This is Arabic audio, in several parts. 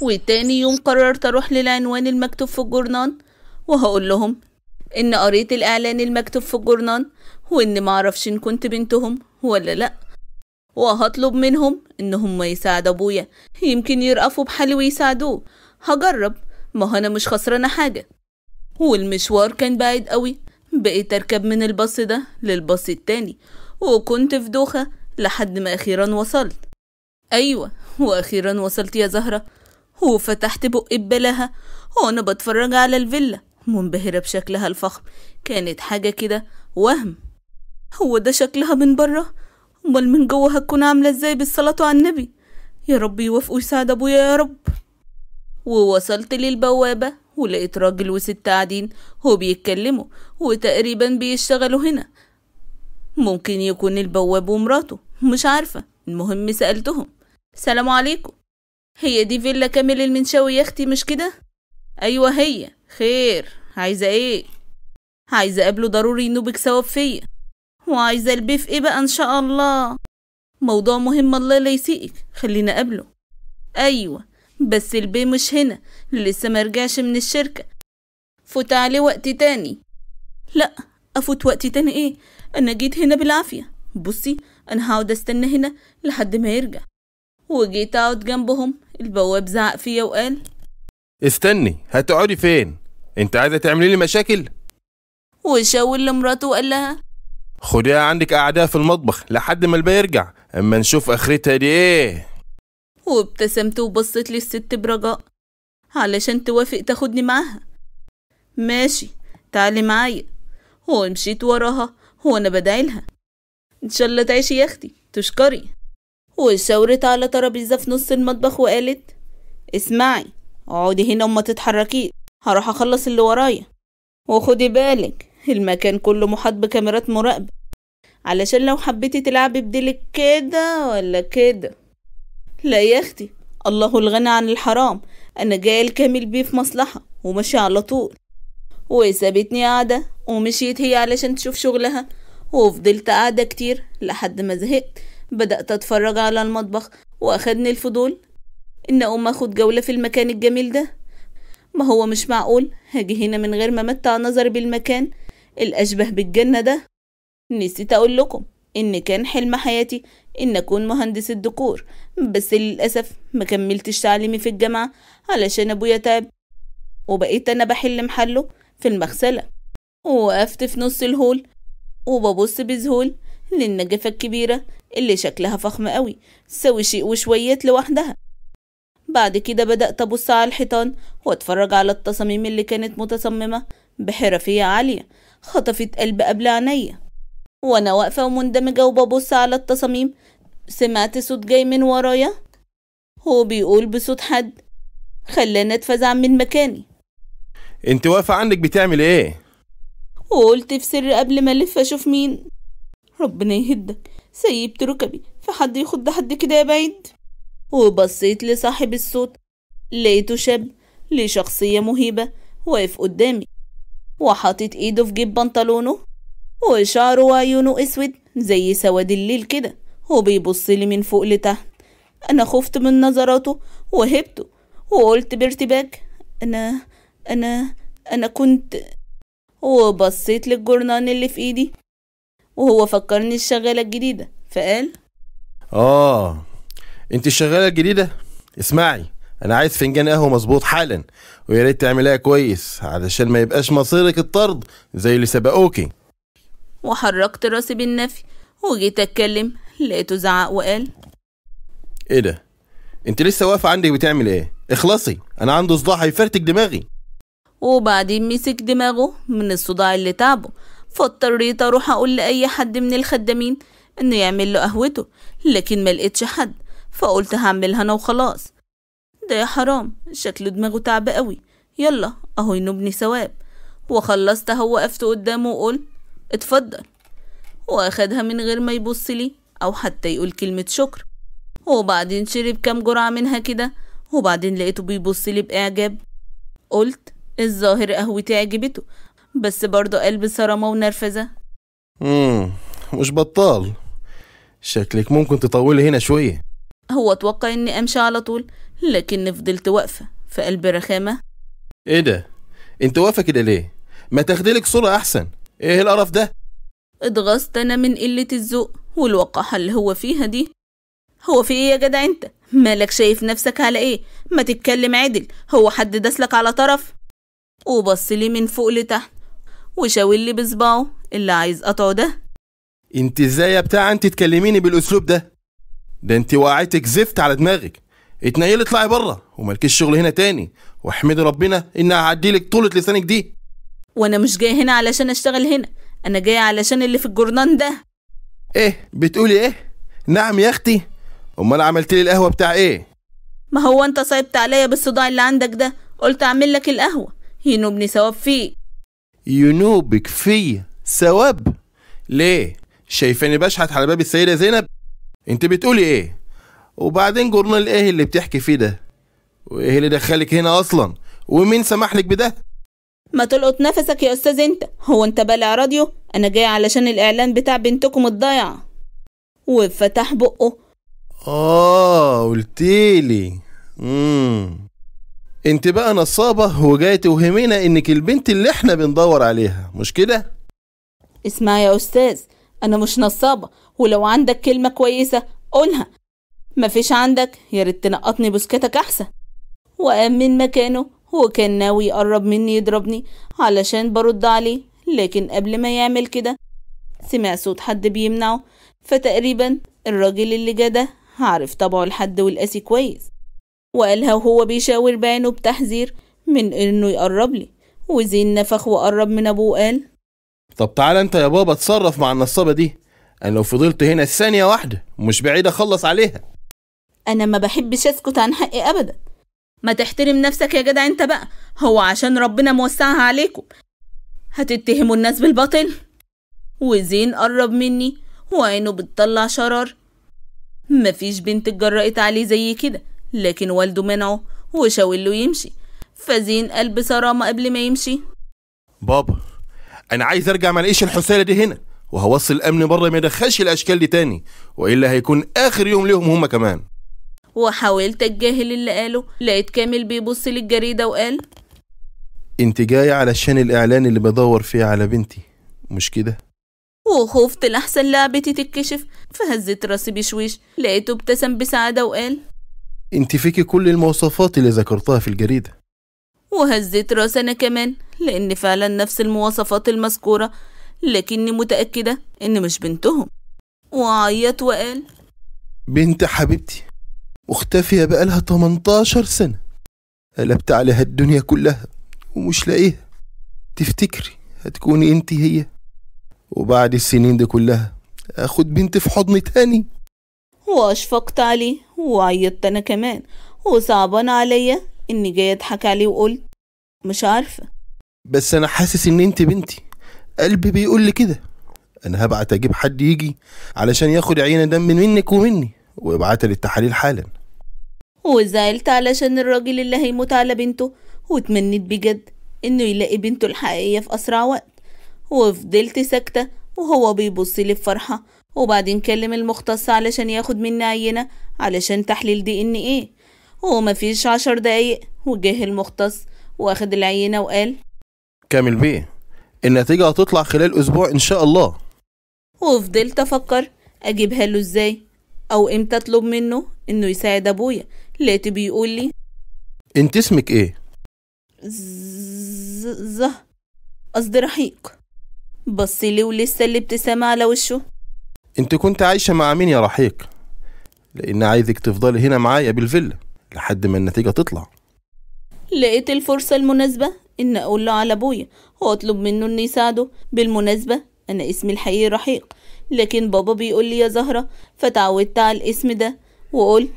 وتاني يوم قررت أروح للعنوان المكتوب في الجورنان وهقول لهم إن قريت الإعلان المكتوب في الجورنان وإن معرفش إن كنت بنتهم ولا لأ وهطلب منهم إن هم يساعدوا أبويا يمكن يرأفوا بحالي ويساعدوه هجرب ما أنا مش خسرانة حاجة والمشوار كان بعيد قوي بقيت أركب من الباص ده للباص التاني وكنت في دوخة لحد ما أخيرا وصلت أيوة وأخيرا وصلت يا زهرة وفتحت بقي ببلها وأنا بتفرج على الفيلا منبهرة بشكلها الفخم كانت حاجة كده وهم هو ده شكلها من بره امال من جوه هتكون عاملة ازاي بالصلاة على النبي يا رب يوافقوا يساعد ابويا يا رب ووصلت للبوابة ولقيت راجل وست قاعدين وبيتكلموا وتقريبا بيشتغلوا هنا ممكن يكون البواب ومراته مش عارفة المهم سألتهم سلام عليكم هي دي فيلا كامل المنشاوي يا اختي مش كده ايوه هي خير عايزه ايه عايزه اقابله ضروري نوبك ثواب فيا وعايزه البي في ايه بقى ان شاء الله موضوع مهم الله لا يسيئك خلينا قبله ايوه بس البي مش هنا لسه مرجعش من الشركه فوت عليه وقت تاني لا افوت وقت تاني ايه انا جيت هنا بالعافيه بصي انا هقعد استنى هنا لحد ما يرجع وجيت اقعد جنبهم البواب زعق فيا وقال استني هتقعدي فين انت عايزه تعملي لي مشاكل وشاور لمراته وقال لها خديها عندك قاعده في المطبخ لحد ما البي يرجع اما نشوف اخرتها دي ايه وابتسمت وبصيت للست برجاء علشان توافق تاخدني معاها ماشي تعالي معايا ومشيت وراها وانا بدعيلها ان شاء الله تعيشي يا اختي تشكري وشاورت على ترابيزة في نص المطبخ وقالت اسمعي اقعدي هنا وما تتحركي هروح اخلص اللي ورايا وخدي بالك المكان كله محاط بكاميرات مراقبة علشان لو حبيتي تلعبي بديلك كده ولا كده لا يا اختي الله الغنى عن الحرام انا جايه الكامل بيه في مصلحه ومشي على طول وسابتني قاعده ومشيت هي علشان تشوف شغلها وفضلت قاعده كتير لحد ما زهقت بدأت أتفرج على المطبخ وأخدني الفضول إن أقوم أخد جولة في المكان الجميل ده ما هو مش معقول هاجي هنا من غير ما متع نظري بالمكان الأشبه بالجنة ده نسيت أقول لكم إن كان حلم حياتي إن أكون مهندس الدكور بس للأسف ما كملتش تعليمي في الجامعة علشان أبويا تعب وبقيت أنا بحل محله في المغسلة ووقفت في نص الهول وببص بذهول للنجفة الكبيرة اللي شكلها فخم قوي سوي شيء وشويات لوحدها بعد كده بدأت أبص على الحيطان وأتفرج على التصاميم اللي كانت متصممة بحرفية عالية خطفت قلب قبل عينيا وأنا واقفة ومندمجة وببص على التصاميم سمعت صوت جاي من ورايا هو بيقول بصوت حد خلاني اتفزع من مكاني انت واقفة عندك بتعمل ايه؟ وقلت في سر قبل ما الف اشوف مين ربنا يهدك سيبت ركبي في حد يخد حد كده يا بعيد وبصيت لصاحب الصوت لقيته شاب ليه شخصية مهيبة واقف قدامي وحاطط ايده في جيب بنطلونه وشعره وعيونه اسود زي سواد الليل كده وبيبص لي من فوق لتحت انا خفت من نظراته وهبته وقلت بارتباك انا انا انا كنت وبصيت للجرنان اللي في ايدي وهو فكرني الشغالة الجديدة فقال آه أنت الشغالة الجديدة؟ اسمعي أنا عايز فنجان قهوة مظبوط حالا ويا ريت تعمليها كويس علشان ما يبقاش مصيرك الطرد زي اللي سبقوكي وحركت راسي بالنفي وجيت أتكلم لقيته زعق وقال إيه ده؟ أنت لسه واقفة عندك بتعمل إيه؟ اخلصي أنا عنده صداع هيفرتك دماغي وبعدين مسك دماغه من الصداع اللي تعبه فاضطريت اروح اقول لاي حد من الخدامين انه يعمل له قهوته لكن ما لقيتش حد فقلت هعملها انا وخلاص ده يا حرام شكله دماغه تعب قوي يلا اهو ينوبني ثواب وخلصت اهو وقفت قدامه وقلت اتفضل واخدها من غير ما يبص لي او حتى يقول كلمة شكر وبعدين شرب كام جرعة منها كده وبعدين لقيته بيبص لي بإعجاب قلت الظاهر قهوتي عجبته بس برضه قلب صرامة ونرفزة امم مش بطال شكلك ممكن تطولي هنا شوية هو اتوقع اني امشي على طول لكن فضلت واقفة في قلب رخامة ايه ده انت واقفة كده ليه ما تاخدلك صورة احسن ايه القرف ده اتغصت انا من قلة الذوق والوقاحة اللي هو فيها دي هو في ايه يا جدع انت مالك شايف نفسك على ايه ما تتكلم عدل هو حد داسلك على طرف وبص لي من فوق لتحت وشاوي اللي بصباعه اللي عايز قطعه ده انت ازاي يا بتاع انت تكلميني بالاسلوب ده ده انت وقعتك زفت على دماغك اتنيلي اطلعي بره ومالكيش شغل هنا تاني واحمدي ربنا اني هعديلك طولة لسانك دي وانا مش جاي هنا علشان اشتغل هنا انا جاي علشان اللي في الجرنان ده ايه بتقولي ايه نعم يا اختي امال عملت لي القهوه بتاع ايه ما هو انت صعبت عليا بالصداع اللي عندك ده قلت اعمل لك القهوه ينوبني ثواب فيك ينوبك في ثواب ليه شايفاني بشحت على باب السيده زينب انت بتقولي ايه وبعدين جورنال ايه اللي بتحكي فيه ده وايه اللي دخلك هنا اصلا ومين سمح لك بده ما تلقط نفسك يا استاذ انت هو انت بلع راديو انا جاي علشان الاعلان بتاع بنتكم الضايعه وفتح بقه اه قلتيلي امم انت بقى نصابة وجاي توهمينا انك البنت اللي احنا بندور عليها مش كده؟ اسمع يا استاذ انا مش نصابة ولو عندك كلمة كويسة قولها مفيش عندك يا ريت تنقطني بسكتك احسن وقام من مكانه وكان ناوي يقرب مني يضربني علشان برد عليه لكن قبل ما يعمل كده سمع صوت حد بيمنعه فتقريبا الراجل اللي جه ده عارف طبعه الحد والقاسي كويس وقالها وهو بيشاور بعينه بتحذير من إنه يقرب لي وزين نفخ وقرب من أبوه وقال طب تعالى أنت يا بابا اتصرف مع النصابة دي أنا لو فضلت هنا ثانية واحدة مش بعيد أخلص عليها أنا ما بحبش أسكت عن حقي أبدا ما تحترم نفسك يا جدع أنت بقى هو عشان ربنا موسعها عليكم هتتهموا الناس بالباطل وزين قرب مني وعينه بتطلع شرار مفيش بنت اتجرأت عليه زي كده لكن والده منعه وشاور له يمشي فزين قال بصرامة قبل ما يمشي بابا أنا عايز أرجع ما ألاقيش الحسالة دي هنا وهوصل الأمن بره ما يدخلش الأشكال دي تاني وإلا هيكون آخر يوم ليهم هما كمان وحاولت أتجاهل اللي قاله لقيت كامل بيبص للجريدة وقال انت جاية علشان الإعلان اللي بدور فيه على بنتي مش كده؟ وخفت لأحسن لعبتي تتكشف فهزت راسي بشويش لقيته ابتسم بسعادة وقال انت فيكي كل المواصفات اللي ذكرتها في الجريدة وهزيت راس انا كمان لان فعلا نفس المواصفات المذكورة لكني متأكدة ان مش بنتهم وعيط وقال بنت حبيبتي مختفية بقالها 18 سنة قلبت عليها الدنيا كلها ومش لاقيها تفتكري هتكوني انت هي وبعد السنين دي كلها اخد بنتي في حضني تاني وأشفقت عليه وعيطت أنا كمان وصعبان عليا إني جاي أضحك عليه وقلت مش عارفة بس أنا حاسس إن أنت بنتي قلبي بيقول لي كده أنا هبعت أجيب حد يجي علشان ياخد عينة دم منك ومني وابعتها للتحاليل حالا وزعلت علشان الراجل اللي هيموت على بنته وتمنيت بجد إنه يلاقي بنته الحقيقية في أسرع وقت وفضلت ساكتة وهو بيبص لي بفرحة وبعدين نكلم المختص علشان ياخد منا عينة علشان تحليل دي ان ايه ومفيش عشر دقايق وجه المختص واخد العينة وقال كامل بيه النتيجة هتطلع خلال أسبوع إن شاء الله وفضلت أفكر أجيبها له إزاي أو إمتى أطلب منه إنه يساعد أبويا لقيت بيقول لي أنت اسمك إيه؟ ز قصدي رحيق لي ولسه الابتسامة على وشه انت كنت عايشة مع مين يا رحيق لان عايزك تفضلي هنا معايا بالفيلا لحد ما النتيجة تطلع لقيت الفرصة المناسبة إن أقول له على أبويا وأطلب منه إنه يساعده بالمناسبة أنا اسمي الحقيقي رحيق لكن بابا بيقول لي يا زهرة فتعودت على الاسم ده وقلت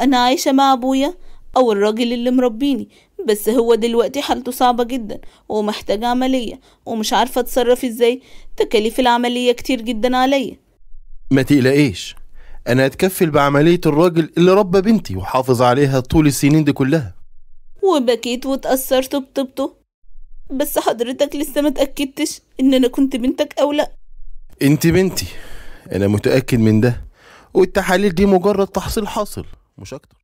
أنا عايشة مع أبويا أو الراجل اللي مربيني بس هو دلوقتي حالته صعبة جدا ومحتاج عملية ومش عارفة اتصرف ازاي تكاليف العملية كتير جدا عليا ما تقلقيش انا هتكفل بعملية الراجل اللي ربى بنتي وحافظ عليها طول السنين دي كلها وبكيت واتأثرت بطبطه بس حضرتك لسه ما تأكدتش ان انا كنت بنتك او لا انت بنتي انا متأكد من ده والتحاليل دي مجرد تحصيل حاصل مش اكتر